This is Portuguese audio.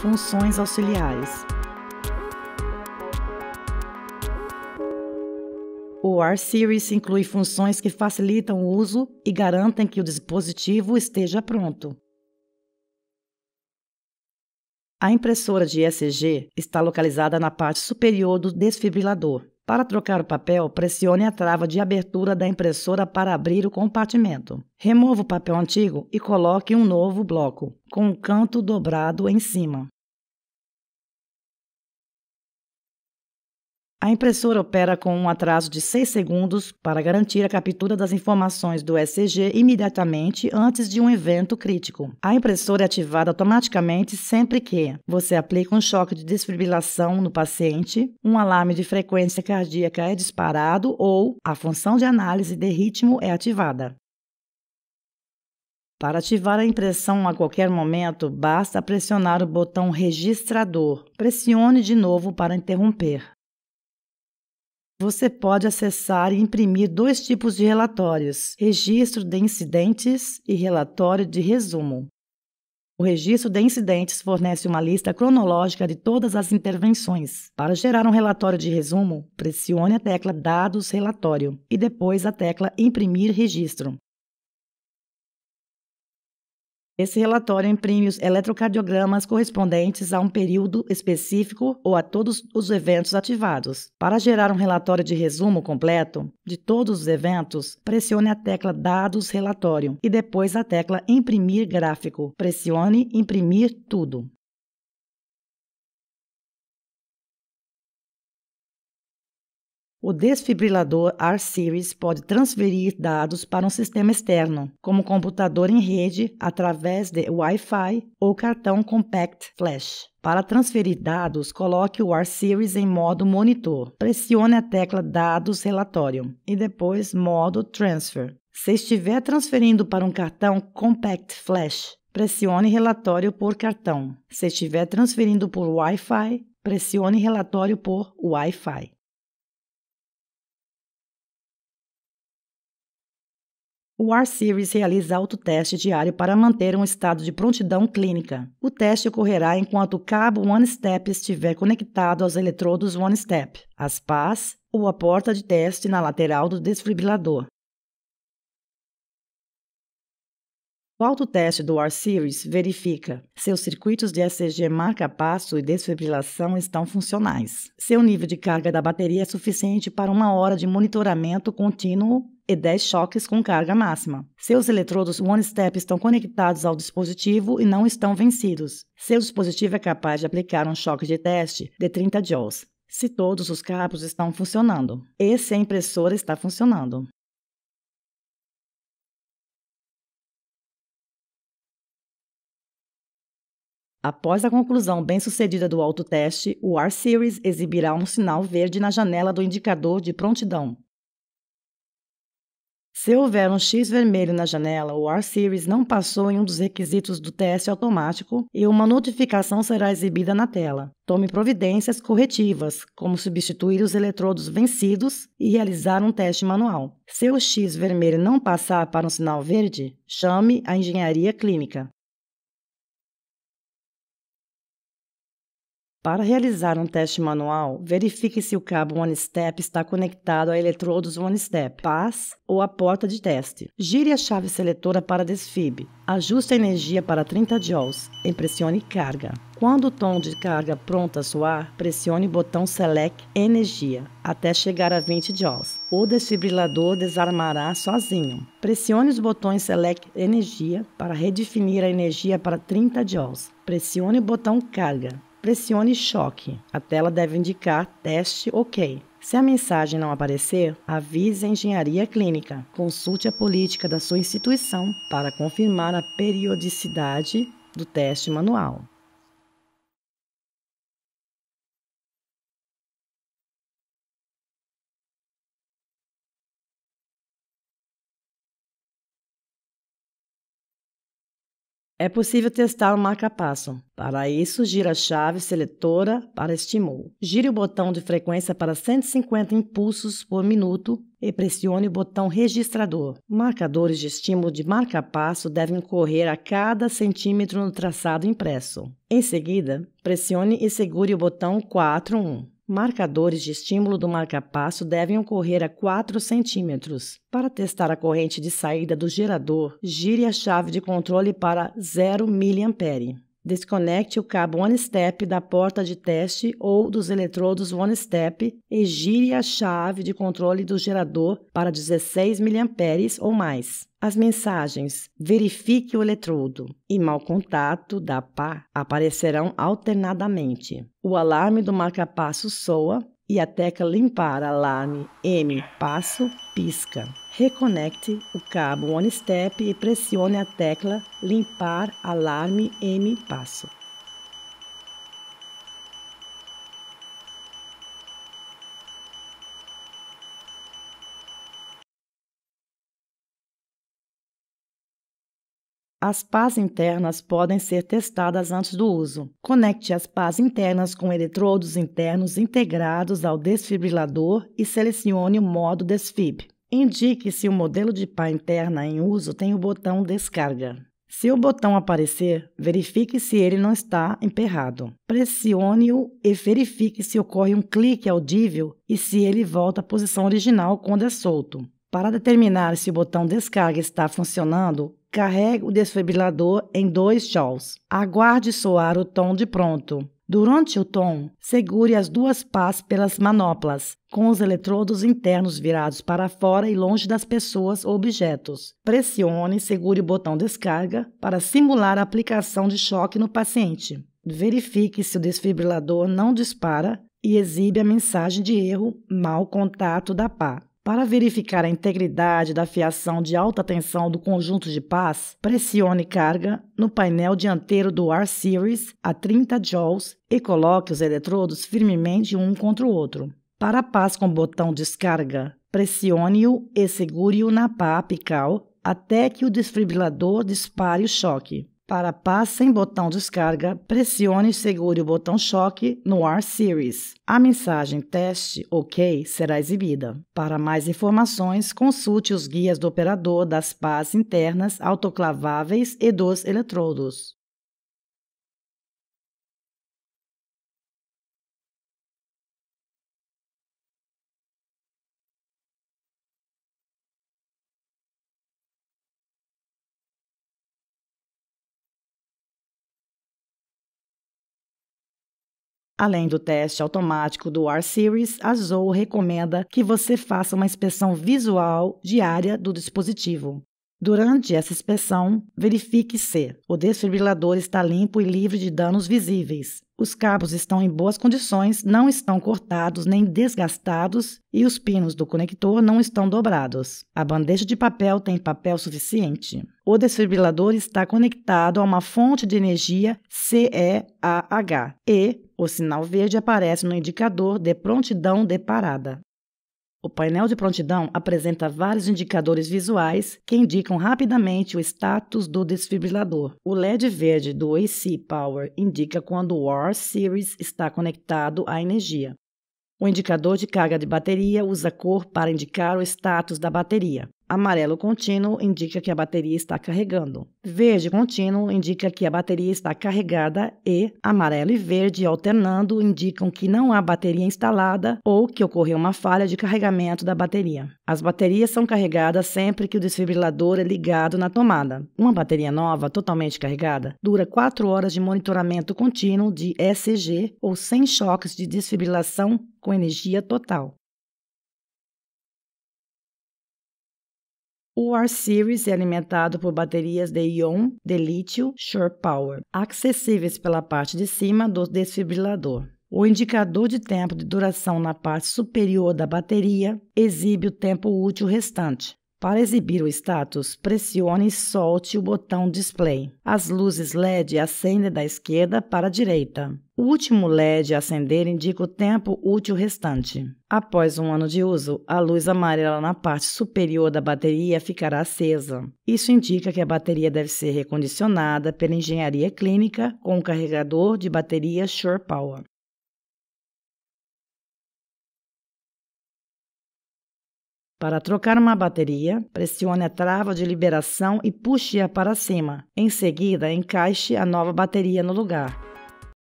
Funções auxiliares. O R-Series inclui funções que facilitam o uso e garantem que o dispositivo esteja pronto. A impressora de ECG está localizada na parte superior do desfibrilador. Para trocar o papel, pressione a trava de abertura da impressora para abrir o compartimento. Remova o papel antigo e coloque um novo bloco, com o canto dobrado em cima. A impressora opera com um atraso de 6 segundos para garantir a captura das informações do ECG imediatamente antes de um evento crítico. A impressora é ativada automaticamente sempre que você aplica um choque de desfibrilação no paciente, um alarme de frequência cardíaca é disparado ou a função de análise de ritmo é ativada. Para ativar a impressão a qualquer momento, basta pressionar o botão registrador. Pressione de novo para interromper você pode acessar e imprimir dois tipos de relatórios: registro de incidentes e relatório de resumo. O registro de incidentes fornece uma lista cronológica de todas as intervenções. Para gerar um relatório de resumo, pressione a tecla Dados Relatório e depois a tecla Imprimir Registro. Esse relatório imprime os eletrocardiogramas correspondentes a um período específico ou a todos os eventos ativados. Para gerar um relatório de resumo completo de todos os eventos, pressione a tecla Dados Relatório e depois a tecla Imprimir Gráfico. Pressione Imprimir Tudo. O desfibrilador R-Series pode transferir dados para um sistema externo, como computador em rede, através de Wi-Fi ou cartão Compact Flash. Para transferir dados, coloque o R-Series em modo Monitor. Pressione a tecla Dados Relatório e depois modo Transfer. Se estiver transferindo para um cartão Compact Flash, pressione Relatório por cartão. Se estiver transferindo por Wi-Fi, pressione Relatório por Wi-Fi. O R-Series realiza autoteste diário para manter um estado de prontidão clínica. O teste ocorrerá enquanto o cabo OneStep estiver conectado aos eletrodos OneStep, as pás ou a porta de teste na lateral do desfibrilador. O autoteste do R-Series verifica se os circuitos de ECG marca-passo e desfibrilação estão funcionais, se o nível de carga da bateria é suficiente para uma hora de monitoramento contínuo e 10 choques com carga máxima. Seus eletrodos One Step estão conectados ao dispositivo e não estão vencidos. Seu dispositivo é capaz de aplicar um choque de teste de 30 joules, se todos os cabos estão funcionando e se a impressora está funcionando. Após a conclusão bem-sucedida do autoteste, o R-Series exibirá um sinal verde na janela do indicador de prontidão. Se houver um X vermelho na janela, o R-Series não passou em um dos requisitos do teste automático e uma notificação será exibida na tela. Tome providências corretivas, como substituir os eletrodos vencidos e realizar um teste manual. Se o X vermelho não passar para um sinal verde, chame a engenharia clínica. Para realizar um teste manual, verifique se o cabo OneStep está conectado a eletrodos OneStep, paz ou à porta de teste. Gire a chave seletora para desfibe. Ajuste a energia para 30 joules e pressione carga. Quando o tom de carga pronto a soar, pressione o botão Select Energia até chegar a 20 joules. O desfibrilador desarmará sozinho. Pressione os botões Select Energia para redefinir a energia para 30 joules. Pressione o botão Carga Pressione choque. A tela deve indicar teste OK. Se a mensagem não aparecer, avise a engenharia clínica. Consulte a política da sua instituição para confirmar a periodicidade do teste manual. É possível testar o marca-passo. Para isso, gire a chave seletora para estímulo. Gire o botão de frequência para 150 impulsos por minuto e pressione o botão registrador. Marcadores de estímulo de marca-passo devem correr a cada centímetro no traçado impresso. Em seguida, pressione e segure o botão 4.1. Marcadores de estímulo do marcapasso devem ocorrer a 4 centímetros. Para testar a corrente de saída do gerador, gire a chave de controle para 0 mA. Desconecte o cabo One Step da porta de teste ou dos eletrodos One Step e gire a chave de controle do gerador para 16 mA ou mais. As mensagens verifique o eletrodo e mau contato da pá aparecerão alternadamente. O alarme do marca-passo soa e a tecla limpar alarme M passo pisca. Reconecte o cabo Step e pressione a tecla limpar alarme M passo. As pás internas podem ser testadas antes do uso. Conecte as pás internas com eletrodos internos integrados ao desfibrilador e selecione o modo Desfib. Indique se o modelo de pá interna em uso tem o botão Descarga. Se o botão aparecer, verifique se ele não está emperrado. Pressione-o e verifique se ocorre um clique audível e se ele volta à posição original quando é solto. Para determinar se o botão descarga está funcionando, carregue o desfibrilador em 2 joules. Aguarde soar o tom de pronto. Durante o tom, segure as duas pás pelas manoplas, com os eletrodos internos virados para fora e longe das pessoas ou objetos. Pressione e segure o botão descarga para simular a aplicação de choque no paciente. Verifique se o desfibrilador não dispara e exibe a mensagem de erro mau contato da pá. Para verificar a integridade da fiação de alta tensão do conjunto de pás, pressione carga no painel dianteiro do R-Series a 30 joules e coloque os eletrodos firmemente um contra o outro. Para paz pás com botão descarga, pressione-o e segure-o na pá apical até que o desfibrilador dispare o choque. Para pás sem botão descarga, pressione e segure o botão choque no R Series. A mensagem teste OK será exibida. Para mais informações, consulte os guias do operador das pás internas autoclaváveis e dos eletrodos. Além do teste automático do R-Series, a Zoll recomenda que você faça uma inspeção visual diária do dispositivo. Durante essa inspeção, verifique se o desfibrilador está limpo e livre de danos visíveis, os cabos estão em boas condições, não estão cortados nem desgastados e os pinos do conector não estão dobrados. A bandeja de papel tem papel suficiente. O desfibrilador está conectado a uma fonte de energia CEAH e o sinal verde aparece no indicador de prontidão de parada. O painel de prontidão apresenta vários indicadores visuais que indicam rapidamente o status do desfibrilador. O LED verde do AC Power indica quando o War Series está conectado à energia. O indicador de carga de bateria usa cor para indicar o status da bateria. Amarelo contínuo indica que a bateria está carregando. Verde contínuo indica que a bateria está carregada e amarelo e verde alternando indicam que não há bateria instalada ou que ocorreu uma falha de carregamento da bateria. As baterias são carregadas sempre que o desfibrilador é ligado na tomada. Uma bateria nova, totalmente carregada, dura 4 horas de monitoramento contínuo de ECG ou sem choques de desfibrilação com energia total. O R-Series é alimentado por baterias de íon de lítio Shore Power, acessíveis pela parte de cima do desfibrilador. O indicador de tempo de duração na parte superior da bateria exibe o tempo útil restante, para exibir o status, pressione e solte o botão Display. As luzes LED acendem da esquerda para a direita. O último LED a acender indica o tempo útil restante. Após um ano de uso, a luz amarela na parte superior da bateria ficará acesa. Isso indica que a bateria deve ser recondicionada pela engenharia clínica com o carregador de bateria Shore Power. Para trocar uma bateria, pressione a trava de liberação e puxe-a para cima. Em seguida, encaixe a nova bateria no lugar.